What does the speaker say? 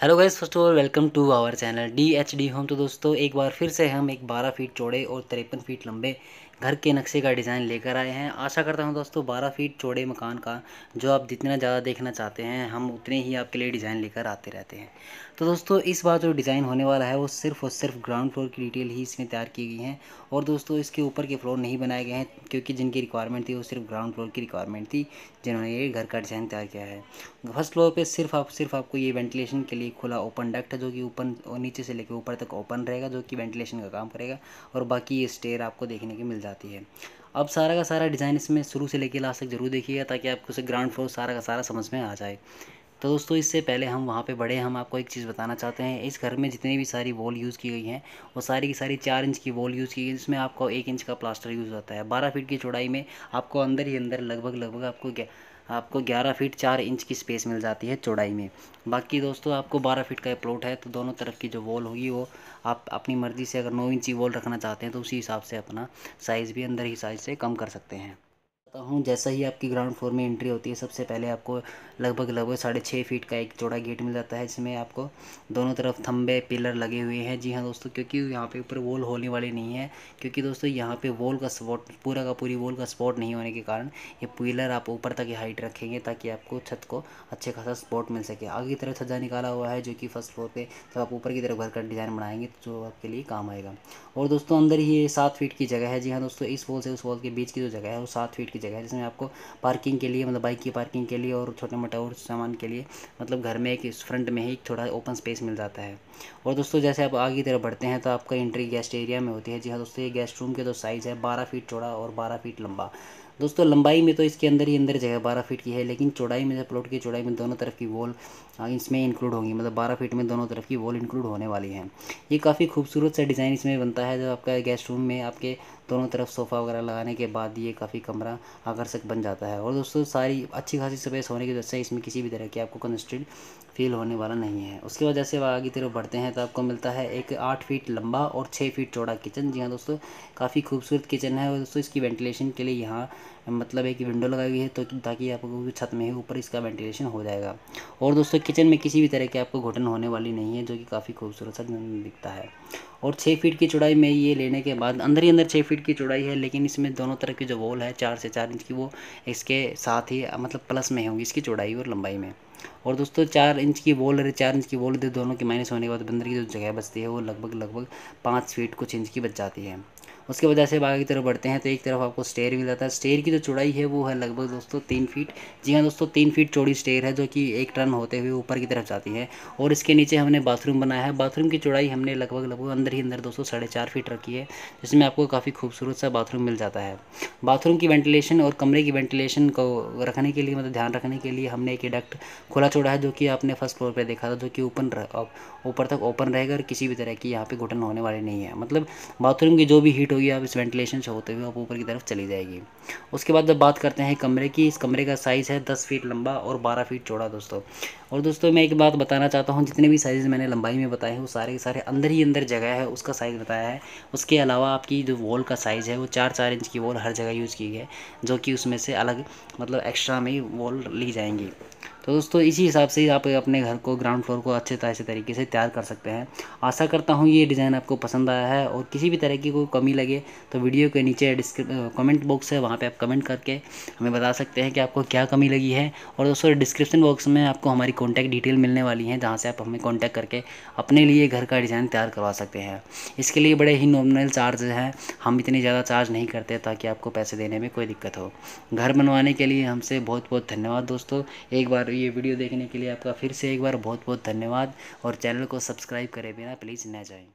hello guys first of all welcome to our channel D H D home तो दोस्तों एक बार फिर से हम एक 12 फीट चौड़े और तिरपन फीट लंबे घर के नक्शे का डिज़ाइन लेकर आए हैं आशा करता हूं दोस्तों 12 फीट चौड़े मकान का जो आप जितना ज़्यादा देखना चाहते हैं हम उतने ही आपके लिए डिज़ाइन लेकर आते रहते हैं तो दोस्तों इस बार जो डिज़ाइन होने वाला है वो सिर्फ और सिर्फ ग्राउंड फ्लोर की डिटेल ही इसमें तैयार की गई है और दोस्तों इसके ऊपर के फ्लोर नहीं बनाए गए हैं क्योंकि जिनकी रिक्वायरमेंट थी वो सिर्फ ग्राउंड फ्लोर की रिक्वायरमेंट थी जिन्होंने ये घर का डिज़ाइन तैयार किया है फर्स्ट फ्लोर पर सिर्फ आप सिर्फ आपको ये वेंटिलेशन के लिए खुला ओपन डक्ट है जो कि ऊपर नीचे से लेकर ऊपर तक ओपन रहेगा जो कि वेंटिलेशन का काम करेगा और बाकी ये स्टेयर आपको देखने के मिल जाए जाती है अब सारा का सारा डिज़ाइन इसमें शुरू से लेकर लास्ट तक जरूर देखिएगा ताकि आपको उसे ग्राउंड फ्लोर सारा का सारा समझ में आ जाए तो दोस्तों इससे पहले हम वहाँ पे बड़े हम आपको एक चीज़ बताना चाहते हैं इस घर में जितनी भी सारी वॉल यूज़ की गई हैं वो सारी की सारी चार इंच की वॉल यूज़ की गई जिसमें आपको एक इंच का प्लास्टर यूज़ होता है बारह फीट की चौड़ाई में आपको अंदर ही अंदर लगभग लगभग आपको आपको 11 फीट 4 इंच की स्पेस मिल जाती है चौड़ाई में बाकी दोस्तों आपको 12 फीट का ये प्लॉट है तो दोनों तरफ की जो वॉल होगी वो आप अपनी मर्ज़ी से अगर नौ इंची वॉल रखना चाहते हैं तो उसी हिसाब से अपना साइज़ भी अंदर ही साइज़ से कम कर सकते हैं बताता हूँ जैसा ही आपकी ग्राउंड फ्लोर में एंट्री होती है सबसे पहले आपको लगभग लगभग साढ़े छः फीट का एक चौड़ा गेट मिल जाता है जिसमें आपको दोनों तरफ थम्बे पिलर लगे हुए हैं जी हाँ दोस्तों क्योंकि यहाँ पे ऊपर वॉल होने वाली नहीं है क्योंकि दोस्तों यहाँ पे वॉल का स्पॉट पूरा का पूरी वॉल का स्पॉट नहीं होने के कारण ये पिलर आप ऊपर तक हाइट रखेंगे ताकि आपको छत को अच्छे खासा स्पॉट मिल सके आगे की तरफ छज्जा निकाला हुआ है जो कि फर्स्ट फ्लोर पर जब आप ऊपर की तरफ घर का डिज़ाइन बनाएंगे जो आपके लिए काम आएगा और दोस्तों अंदर ही ये सात फीट की जगह है जी हाँ दोस्तों इस वॉल से उस वॉल के बीच की जो जगह है वो सात फीट की जगह जगह जिसमें आपको पार्किंग के लिए मतलब बाइक की पार्किंग के लिए और छोटे मोटे और सामान के लिए मतलब घर में एक फ्रंट में ही एक थोड़ा ओपन स्पेस मिल जाता है और दोस्तों जैसे आप आगे तरफ बढ़ते हैं तो आपका एंट्री गेस्ट एरिया में होती है जी हाँ दोस्तों ये गेस्ट रूम के दो तो साइज़ है बारह फीट चौड़ा और बारह फीट लंबा दोस्तों लंबाई में तो इसके अंदर ही अंदर जगह बारह फीट की है लेकिन चौड़ाई में जब प्लॉट की चौड़ाई में दोनों तरफ की वॉल इसमें इंक्लूड होंगी मतलब बारह फीट में दोनों तरफ की वॉल इंक्लूड होने वाली है ये काफ़ी खूबसूरत सा डिज़ाइन इसमें बनता है जब आपका गेस्ट रूम में आपके दोनों तरफ सोफ़ा वगैरह लगाने के बाद ये काफ़ी कमरा आकर्षक बन जाता है और दोस्तों सारी अच्छी खासी स्पेस होने की वजह से इसमें किसी भी तरह की आपको कंस्ट्रेंट फील होने वाला नहीं है उसके वजह से वह आगे तरफ बढ़ते हैं तो आपको मिलता है एक आठ फीट लंबा और छः फीट चौड़ा किचन जी हाँ दोस्तों काफ़ी खूबसूरत किचन है और दोस्तों इसकी वेंटिलेशन के लिए यहाँ मतलब एक विंडो लगाई हुई है तो ताकि आपको छत में ही ऊपर इसका वेंटिलेशन हो जाएगा और दोस्तों किचन में किसी भी तरह की आपको घुटन होने वाली नहीं है जो कि काफ़ी खूबसूरत सा दिखता है और छः फीट की चौड़ाई में ये लेने के बाद अंदर ही अंदर छः फीट की चौड़ाई है लेकिन इसमें दोनों तरफ की जो वॉल है चार से चार इंच की वो इसके साथ ही मतलब प्लस में होंगी इसकी चौड़ाई और लंबाई में और दोस्तों चार इंच की वॉल अरे चार इंच की वॉल दोनों के माइनस होने के बाद अंदर की जो जगह बचती है वो लगभग लगभग पाँच फीट कुछ इंच की बच जाती है उसके वजह से बाग की तरफ बढ़ते हैं तो एक तरफ आपको स्टेयर मिल जाता है स्टेयर की जो चौड़ाई है वो है लगभग दोस्तों तीन फीट जी हाँ दोस्तों तीन फीट चौड़ी स्टेयर है जो कि एक टर्न होते हुए ऊपर की तरफ जाती है और इसके नीचे हमने बाथरूम बनाया है बाथरूम की चौड़ाई हमने लगभग लगभग अंदर ही अंदर दोस्तों साढ़े चार फीट रखी है जिसमें आपको काफ़ी खूबसूरत सा बाथरूम मिल जाता है बाथरूम की वेंटिलेशन और कमरे की वेंटिलेशन को रखने के लिए मतलब ध्यान रखने के लिए हमने एक डक्ट खुला छोड़ा है जो कि आपने फर्स्ट फ्लोर पर देखा था जो कि ओपन ऊपर तक ओपन रहेगा और किसी भी तरह की यहाँ पर घुटन होने वाली नहीं है मतलब बाथरूम की जो भी हीट होगी आप इस वेंटिलेशन से होते हुए आप ऊपर की तरफ चली जाएगी उसके बाद जब बात करते हैं कमरे की इस कमरे का साइज़ है दस फीट लंबा और बारह फीट चौड़ा दोस्तों और दोस्तों मैं एक बात बताना चाहता हूँ जितने भी साइज़ मैंने लंबाई में बताए हैं वो सारे के सारे अंदर ही अंदर जगह है उसका साइज़ बताया है उसके अलावा आपकी जो वॉल का साइज़ है वो चार चार इंच की वॉल हर जगह यूज़ की है जो कि उसमें से अलग मतलब एक्स्ट्रा में वॉल ली जाएंगी तो दोस्तों इसी हिसाब से आप अपने घर को ग्राउंड फ्लोर को अच्छे तरह से तरीके से तैयार कर सकते हैं आशा करता हूँ ये डिज़ाइन आपको पसंद आया है और किसी भी तरह की कोई कमी लगे तो वीडियो के नीचे कमेंट बॉक्स है वहाँ पर आप कमेंट करके हमें बता सकते हैं कि आपको क्या कमी लगी है और दोस्तों डिस्क्रिप्शन बॉक्स में आपको हमारी कॉन्टैक्ट डिटेल मिलने वाली है जहाँ से आप हमें कॉन्टैक्ट करके अपने लिए घर का डिज़ाइन तैयार करवा सकते हैं इसके लिए बड़े ही नॉमिनल चार्ज हैं हम इतने ज़्यादा चार्ज नहीं करते ताकि आपको पैसे देने में कोई दिक्कत हो घर बनवाने के लिए हमसे बहुत बहुत धन्यवाद दोस्तों एक बार ये वीडियो देखने के लिए आपका फिर से एक बार बहुत बहुत धन्यवाद और चैनल को सब्सक्राइब करें बिना प्लीज़ न जाएँ